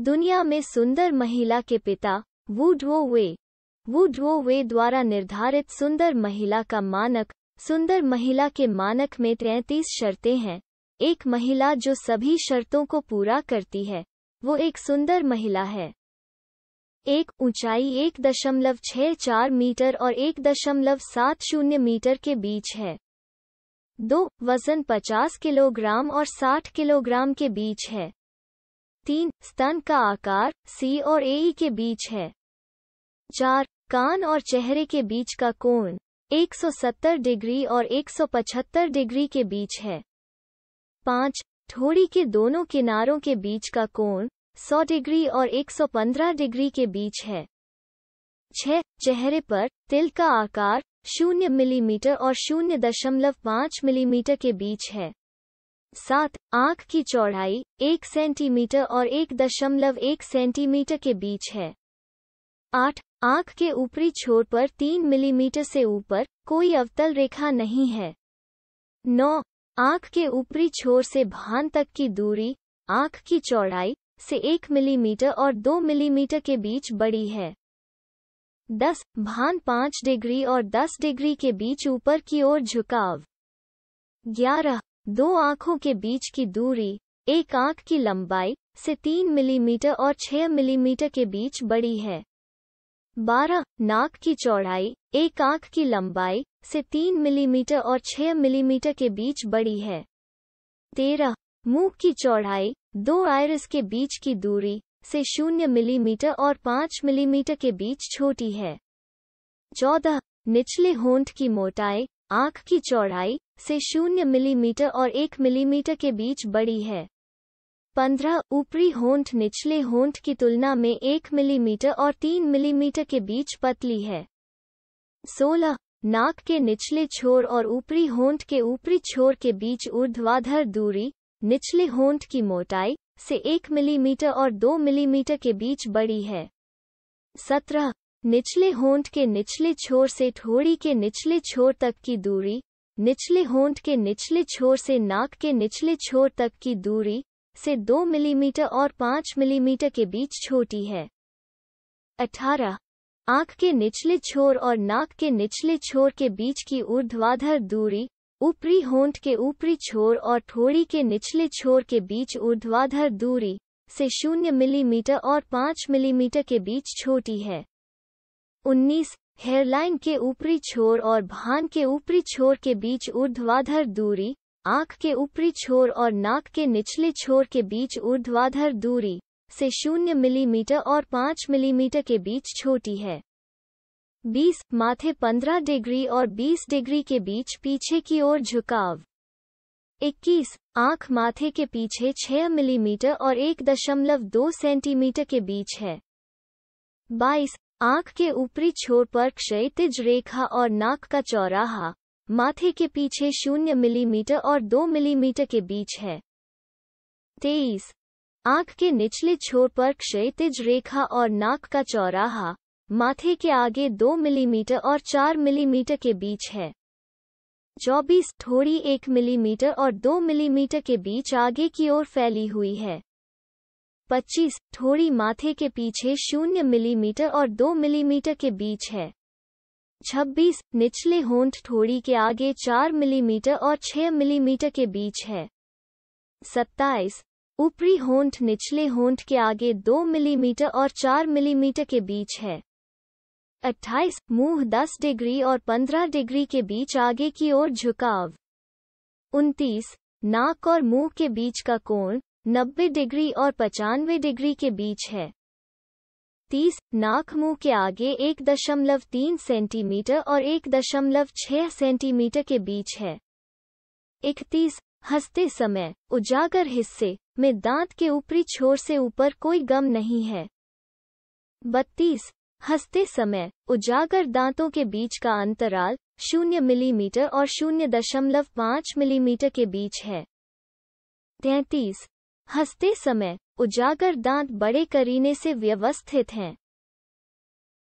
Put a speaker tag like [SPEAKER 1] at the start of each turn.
[SPEAKER 1] दुनिया में सुंदर महिला के पिता वुडवो वे वुडवो वे द्वारा निर्धारित सुंदर महिला का मानक सुंदर महिला के मानक में तैंतीस शर्तें हैं एक महिला जो सभी शर्तों को पूरा करती है वो एक सुंदर महिला है एक ऊंचाई एक दशमलव छ चार मीटर और एक दशमलव सात शून्य मीटर के बीच है दो वजन पचास किलोग्राम और साठ किलोग्राम के बीच है तीन स्तन का आकार सी और ए के बीच है चार कान और चेहरे के बीच का कोण 170 डिग्री और 175 डिग्री के बीच है पाँच ठोड़ी के दोनों किनारों के बीच का कोण 100 डिग्री और 115 डिग्री के बीच है छह चेहरे पर तिल का आकार शून्य मिलीमीटर और शून्य दशमलव पाँच मिलीमीटर के बीच है सात आंख की चौड़ाई एक सेंटीमीटर और एक दशमलव एक सेंटीमीटर के बीच है आठ आंख के ऊपरी छोर पर तीन मिलीमीटर से ऊपर कोई अवतल रेखा नहीं है नौ आंख के ऊपरी छोर से भान तक की दूरी आंख की चौड़ाई से एक मिलीमीटर और दो मिलीमीटर के बीच बड़ी है दस भान पाँच डिग्री और दस डिग्री के बीच ऊपर की ओर झुकाव ग्यारह दो आंखों के बीच की दूरी एक आंख की लंबाई से तीन मिलीमीटर और छह मिलीमीटर के बीच बड़ी है बारह नाक की चौड़ाई एक आंख की लंबाई से तीन मिलीमीटर और छह मिलीमीटर के बीच बड़ी है तेरह मुंह की चौड़ाई दो आयरस के बीच की दूरी से शून्य मिलीमीटर और पाँच मिलीमीटर के बीच छोटी है चौदह निचले होंठ की मोटाई आंख की चौड़ाई से शून्य मिलीमीटर और एक मिलीमीटर के बीच बड़ी है पंद्रह ऊपरी होंठ निचले होंठ की तुलना में एक मिलीमीटर और तीन मिलीमीटर के बीच पतली है सोलह नाक के निचले छोर और ऊपरी होंठ के ऊपरी छोर के बीच ऊर्ध्वाधर दूरी निचले होंठ की मोटाई से एक मिलीमीटर और दो मिलीमीटर के बीच बड़ी है सत्रह निचले होंठ के निचले छोर से ठोड़ी के निचले छोर तक की दूरी निचले होंठ के निचले छोर से नाक के निचले छोर तक की दूरी से दो मिलीमीटर और पाँच मिलीमीटर के बीच छोटी है अठारह आंख के निचले छोर और नाक के निचले छोर के बीच की ऊर्ध्वाधर दूरी ऊपरी होंठ के ऊपरी छोर और ठोड़ी के निचले छोर के बीच ऊर्ध्वाधर दूरी से शून्य मिलीमीटर और पाँच मिलीमीटर के बीच छोटी है उन्नीस हेयरलाइन के ऊपरी छोर और भान के ऊपरी छोर के बीच ऊर्ध्वाधर दूरी आंख के ऊपरी छोर और नाक के निचले छोर के बीच ऊर्ध्वाधर दूरी से शून्य मिलीमीटर और पाँच मिलीमीटर के बीच छोटी है 20 माथे 15 डिग्री और 20 डिग्री के बीच पीछे की ओर झुकाव 21 आंख माथे के पीछे 6 मिलीमीटर और 1.2 सेंटीमीटर के बीच है बाईस आंख के ऊपरी छोर पर क्षैतिज रेखा और नाक का चौराहा माथे के पीछे शून्य मिलीमीटर और दो मिलीमीटर के बीच है तेईस आंख के निचले छोर पर क्षैतिज रेखा और नाक का चौराहा माथे के आगे दो मिलीमीटर और चार मिलीमीटर के बीच है चौबीस थोड़ी एक मिलीमीटर और दो मिलीमीटर के बीच आगे की ओर फैली हुई है 25 थोड़ी माथे के पीछे शून्य मिलीमीटर और 2 मिलीमीटर के बीच है 26 निचले होंठ थोड़ी के आगे 4 मिलीमीटर और 6 मिलीमीटर के बीच है 27 ऊपरी होंठ निचले होंठ के आगे 2 मिलीमीटर और 4 मिलीमीटर के बीच है 28 मुंह 10 डिग्री और 15 डिग्री के बीच आगे की ओर झुकाव 29 नाक और मुंह के बीच का कोण 90 डिग्री और पचानवे डिग्री के बीच है तीस नाक मुंह के आगे एक दशमलव तीन सेंटीमीटर और एक दशमलव छह सेंटीमीटर के बीच है इकतीस हंसते समय उजागर हिस्से में दांत के ऊपरी छोर से ऊपर कोई गम नहीं है बत्तीस हंसते समय उजागर दांतों के बीच का अंतराल शून्य मिलीमीटर और शून्य दशमलव पाँच मिलीमीटर के बीच है तैतीस हंसते समय उजागर दांत बड़े करीने से व्यवस्थित हैं